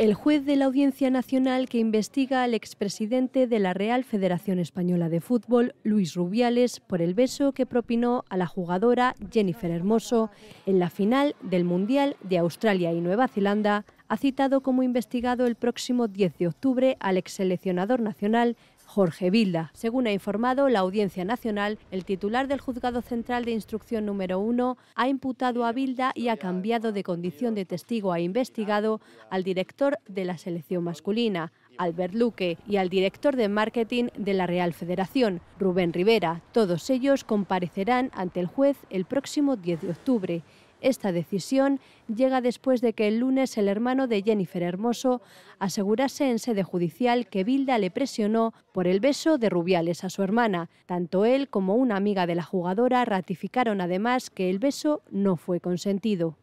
el juez de la Audiencia Nacional que investiga al expresidente de la Real Federación Española de Fútbol, Luis Rubiales, por el beso que propinó a la jugadora Jennifer Hermoso en la final del Mundial de Australia y Nueva Zelanda, ha citado como investigado el próximo 10 de octubre al ex nacional Jorge Vilda. Según ha informado la Audiencia Nacional, el titular del Juzgado Central de Instrucción número 1 ha imputado a Vilda y ha cambiado de condición de testigo a investigado al director de la selección masculina, Albert Luque, y al director de marketing de la Real Federación, Rubén Rivera. Todos ellos comparecerán ante el juez el próximo 10 de octubre. Esta decisión llega después de que el lunes el hermano de Jennifer Hermoso asegurase en sede judicial que Bilda le presionó por el beso de Rubiales a su hermana. Tanto él como una amiga de la jugadora ratificaron además que el beso no fue consentido.